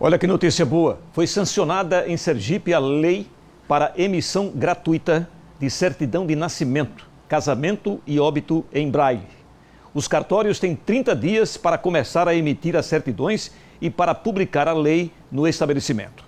Olha que notícia boa. Foi sancionada em Sergipe a lei para emissão gratuita de certidão de nascimento, casamento e óbito em braille. Os cartórios têm 30 dias para começar a emitir as certidões e para publicar a lei no estabelecimento.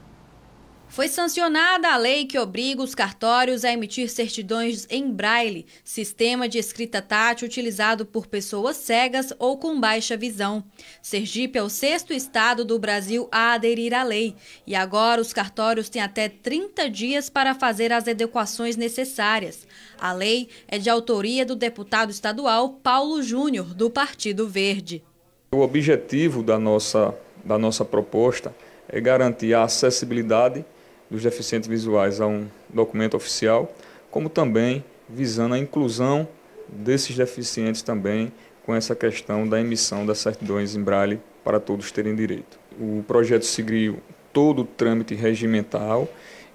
Foi sancionada a lei que obriga os cartórios a emitir certidões em braille, sistema de escrita tátil utilizado por pessoas cegas ou com baixa visão. Sergipe é o sexto estado do Brasil a aderir à lei e agora os cartórios têm até 30 dias para fazer as adequações necessárias. A lei é de autoria do deputado estadual Paulo Júnior, do Partido Verde. O objetivo da nossa, da nossa proposta é garantir a acessibilidade dos deficientes visuais a um documento oficial, como também visando a inclusão desses deficientes também com essa questão da emissão das certidões em braille para todos terem direito. O projeto seguiu todo o trâmite regimental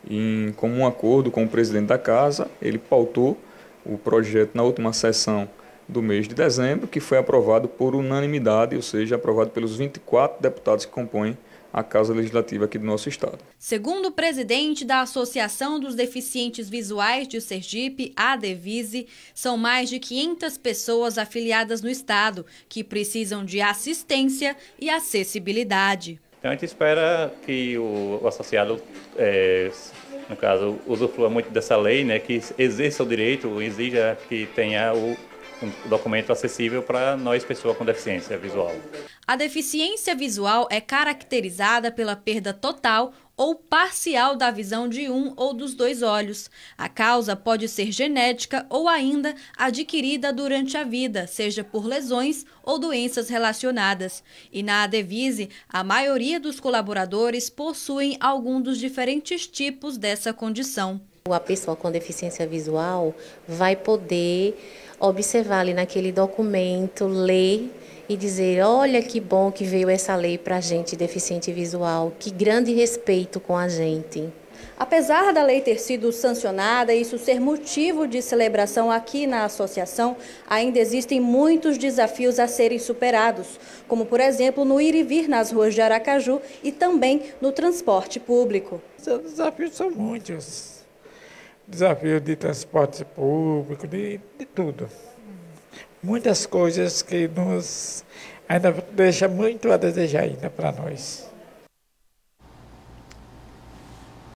e, como um acordo com o presidente da casa, ele pautou o projeto na última sessão do mês de dezembro, que foi aprovado por unanimidade, ou seja, aprovado pelos 24 deputados que compõem a Casa Legislativa aqui do nosso estado. Segundo o presidente da Associação dos Deficientes Visuais de Sergipe, a Devise, são mais de 500 pessoas afiliadas no estado que precisam de assistência e acessibilidade. Então a gente espera que o associado, é, no caso, usufrua muito dessa lei, né, que exerça o direito, exija que tenha o documento acessível para nós, pessoa com deficiência visual. A deficiência visual é caracterizada pela perda total ou parcial da visão de um ou dos dois olhos. A causa pode ser genética ou ainda adquirida durante a vida, seja por lesões ou doenças relacionadas. E na Adevise, a maioria dos colaboradores possuem algum dos diferentes tipos dessa condição. A pessoa com deficiência visual vai poder observar ali naquele documento, ler e dizer: olha que bom que veio essa lei para a gente deficiente visual, que grande respeito com a gente. Apesar da lei ter sido sancionada e isso ser motivo de celebração aqui na associação, ainda existem muitos desafios a serem superados, como por exemplo no ir e vir nas ruas de Aracaju e também no transporte público. Os desafios são muitos desafio de transporte público, de, de tudo. Muitas coisas que nos ainda deixa muito a desejar ainda para nós.